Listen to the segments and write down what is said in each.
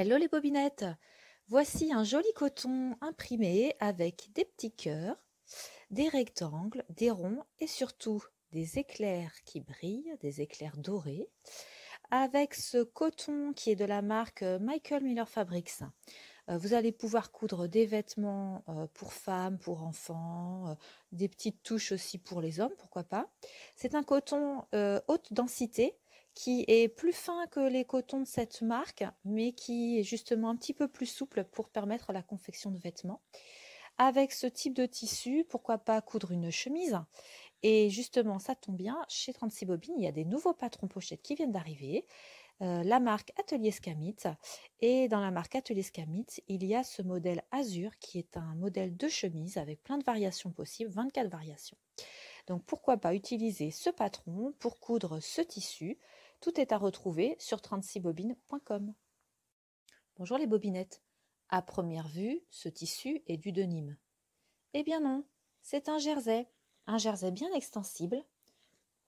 Hello les bobinettes Voici un joli coton imprimé avec des petits cœurs, des rectangles, des ronds et surtout des éclairs qui brillent, des éclairs dorés, avec ce coton qui est de la marque euh, Michael Miller Fabrics. Euh, vous allez pouvoir coudre des vêtements euh, pour femmes, pour enfants, des petites touches aussi pour les hommes, pourquoi pas. C'est un coton haute densité qui est plus fin que les cotons de cette marque, mais qui est justement un petit peu plus souple pour permettre la confection de vêtements. Avec ce type de tissu, pourquoi pas coudre une chemise Et justement, ça tombe bien, chez 36 Bobines, il y a des nouveaux patrons pochettes qui viennent d'arriver. Euh, la marque Atelier Scamit. Et dans la marque Atelier Scamit, il y a ce modèle Azur qui est un modèle de chemise avec plein de variations possibles, 24 variations. Donc pourquoi pas utiliser ce patron pour coudre ce tissu tout est à retrouver sur 36bobines.com. Bonjour les bobinettes. À première vue, ce tissu est du denim. Eh bien non, c'est un jersey, un jersey bien extensible,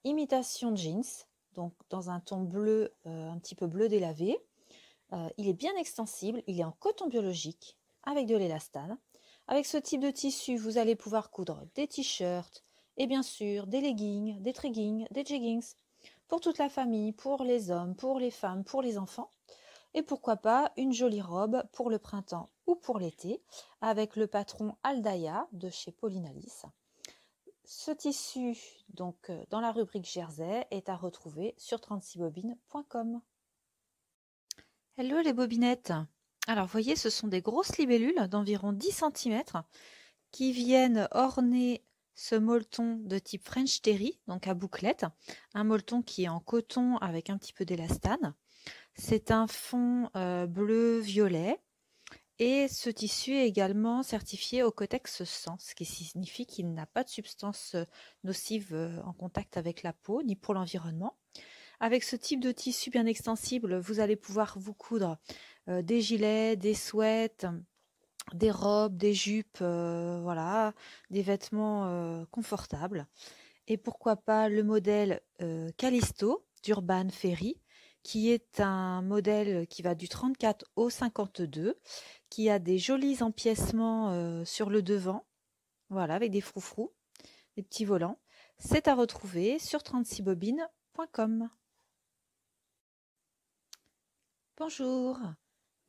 imitation jeans, donc dans un ton bleu, euh, un petit peu bleu délavé. Euh, il est bien extensible, il est en coton biologique avec de l'élastane. Avec ce type de tissu, vous allez pouvoir coudre des t-shirts et bien sûr des leggings, des triggings, des jeggings, pour toute la famille, pour les hommes, pour les femmes, pour les enfants. Et pourquoi pas une jolie robe pour le printemps ou pour l'été avec le patron Aldaya de chez alice Ce tissu, donc euh, dans la rubrique jersey, est à retrouver sur 36bobines.com. Hello les bobinettes Alors vous voyez, ce sont des grosses libellules d'environ 10 cm qui viennent orner ce molleton de type French Terry, donc à bouclette, un molleton qui est en coton avec un petit peu d'élastane. C'est un fond euh, bleu-violet et ce tissu est également certifié au Cotex 100, ce qui signifie qu'il n'a pas de substance euh, nocive euh, en contact avec la peau ni pour l'environnement. Avec ce type de tissu bien extensible, vous allez pouvoir vous coudre des gilets, des sweats, des robes, des jupes, euh, voilà, des vêtements euh, confortables. Et pourquoi pas le modèle euh, Callisto d'Urban Ferry, qui est un modèle qui va du 34 au 52, qui a des jolis empiècements sur le devant, voilà, avec des froufrous, des petits volants. C'est à retrouver sur 36bobines.com. Bonjour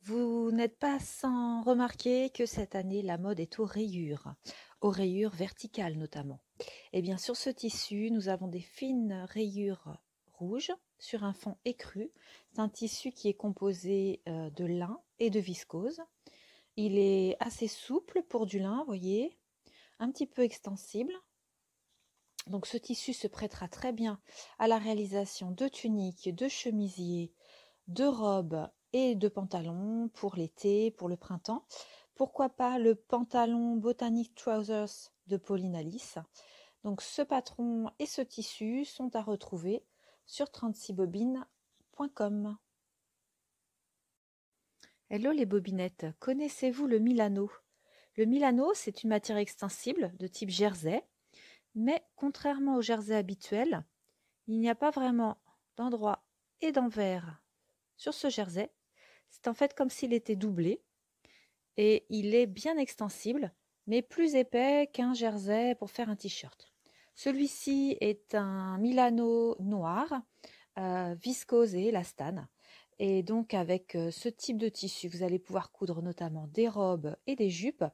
vous n'êtes pas sans remarquer que cette année, la mode est aux rayures, aux rayures verticales notamment. Et eh bien sur ce tissu, nous avons des fines rayures rouges sur un fond écru. C'est un tissu qui est composé euh, de lin et de viscose. Il est assez souple pour du lin, voyez, un petit peu extensible. Donc ce tissu se prêtera très bien à la réalisation de tuniques, de chemisiers, de robes et de pantalons pour l'été, pour le printemps. Pourquoi pas le pantalon Botanic Trousers de Pauline Alice. Donc ce patron et ce tissu sont à retrouver sur 36bobines.com. Hello les bobinettes, connaissez-vous le Milano Le Milano, c'est une matière extensible de type jersey, mais contrairement au jersey habituel, il n'y a pas vraiment d'endroit et d'envers sur ce jersey c'est en fait comme s'il était doublé et il est bien extensible, mais plus épais qu'un jersey pour faire un t-shirt. Celui-ci est un Milano noir, euh, viscose et élastane. Et donc avec euh, ce type de tissu, vous allez pouvoir coudre notamment des robes et des jupes.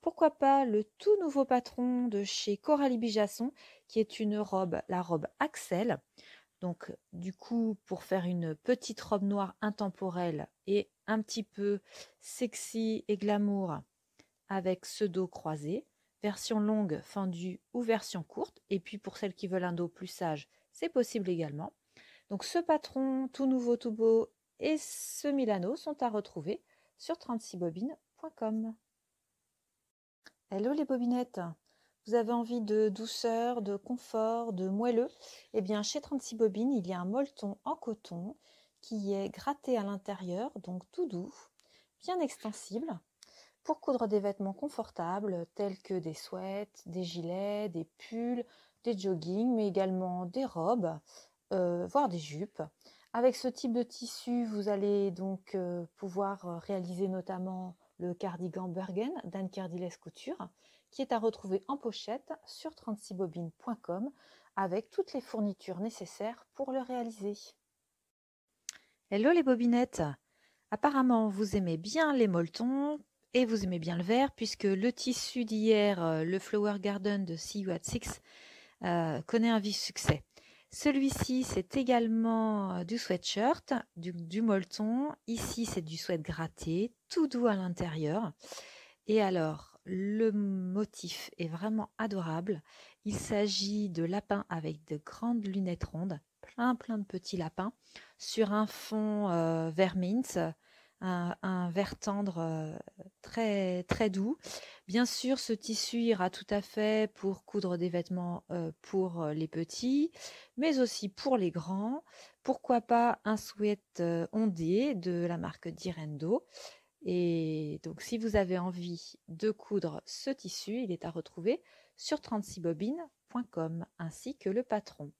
Pourquoi pas le tout nouveau patron de chez Coralie Bijasson, qui est une robe, la robe Axel. Donc, du coup, pour faire une petite robe noire intemporelle et un petit peu sexy et glamour avec ce dos croisé, version longue, fendue ou version courte. Et puis, pour celles qui veulent un dos plus sage, c'est possible également. Donc, ce patron tout nouveau, tout beau et ce Milano sont à retrouver sur 36bobines.com. Hello les bobinettes vous avez envie de douceur, de confort, de moelleux, eh bien chez 36 Bobines, il y a un molleton en coton qui est gratté à l'intérieur, donc tout doux, bien extensible, pour coudre des vêtements confortables tels que des sweats, des gilets, des pulls, des joggings, mais également des robes, euh, voire des jupes. Avec ce type de tissu, vous allez donc euh, pouvoir euh, réaliser notamment le cardigan Bergen d'Anne Cardiles Couture, qui est à retrouver en pochette sur 36bobines.com avec toutes les fournitures nécessaires pour le réaliser. Hello les bobinettes Apparemment, vous aimez bien les molletons et vous aimez bien le vert, puisque le tissu d'hier, euh, le Flower Garden de See euh, You connaît un vif succès. Celui-ci, c'est également euh, du sweatshirt, du, du molleton. Ici, c'est du sweat gratté, tout doux à l'intérieur. Et alors, le motif est vraiment adorable. Il s'agit de lapins avec de grandes lunettes rondes, plein plein de petits lapins, sur un fond vert euh, vermint un, vert tendre euh, très très doux. Bien sûr, ce tissu ira tout à fait pour coudre des vêtements euh, pour euh, les petits, mais aussi pour les grands. Pourquoi pas un sweat ondé de la marque Direndo. Et donc, si vous avez envie de coudre ce tissu, il est à retrouver sur 36bobines.com ainsi que le patron.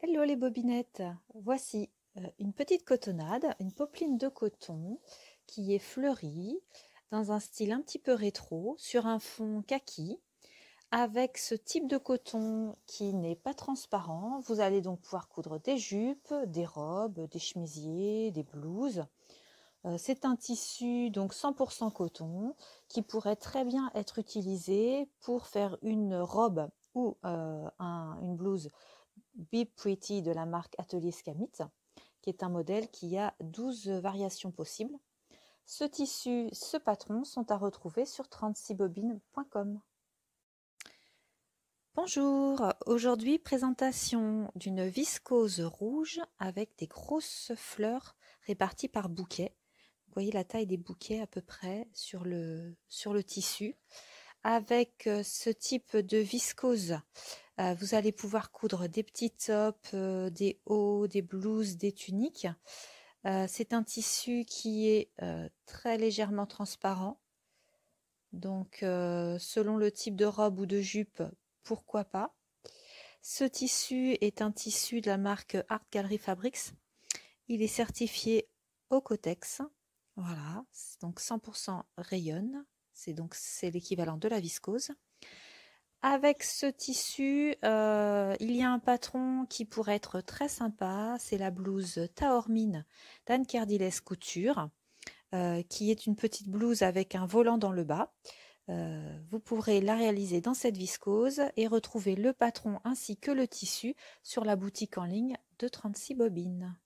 Hello les bobinettes, voici euh, une petite cotonnade, une popeline de coton qui est fleurie dans un style un petit peu rétro sur un fond kaki avec ce type de coton qui n'est pas transparent. Vous allez donc pouvoir coudre des jupes, des robes, des chemisiers, des blouses. Euh, c'est un tissu donc 100% coton qui pourrait très bien être utilisé pour faire une robe ou euh, une blouse Be Pretty de la marque Atelier Scamit qui est un modèle qui a 12 variations possibles. Ce tissu, ce patron sont à retrouver sur 36bobines.com. Bonjour, aujourd'hui présentation d'une viscose rouge avec des grosses fleurs réparties par bouquet. Vous voyez la taille des bouquets à peu près sur le, sur le tissu. Avec euh, ce type de viscose, euh, vous allez pouvoir coudre des petits tops, euh, des hauts, des blouses, des tuniques. Euh, c'est un tissu qui est très légèrement transparent. Donc, selon le type de robe ou de jupe, pourquoi pas. Ce tissu est un tissu de la marque Art Gallery Fabrics. Il est certifié au Cotex. Voilà, donc 100% rayonne. C'est donc c'est l'équivalent de la viscose. Avec ce tissu, euh, il y a un patron qui pourrait être très sympa, c'est la blouse Taormine d'Anne Cardiles Couture, euh, qui est une petite blouse avec un volant dans le bas. Euh, vous pourrez la réaliser dans cette viscose et retrouver le patron ainsi que le tissu sur la boutique en ligne de 36 bobines.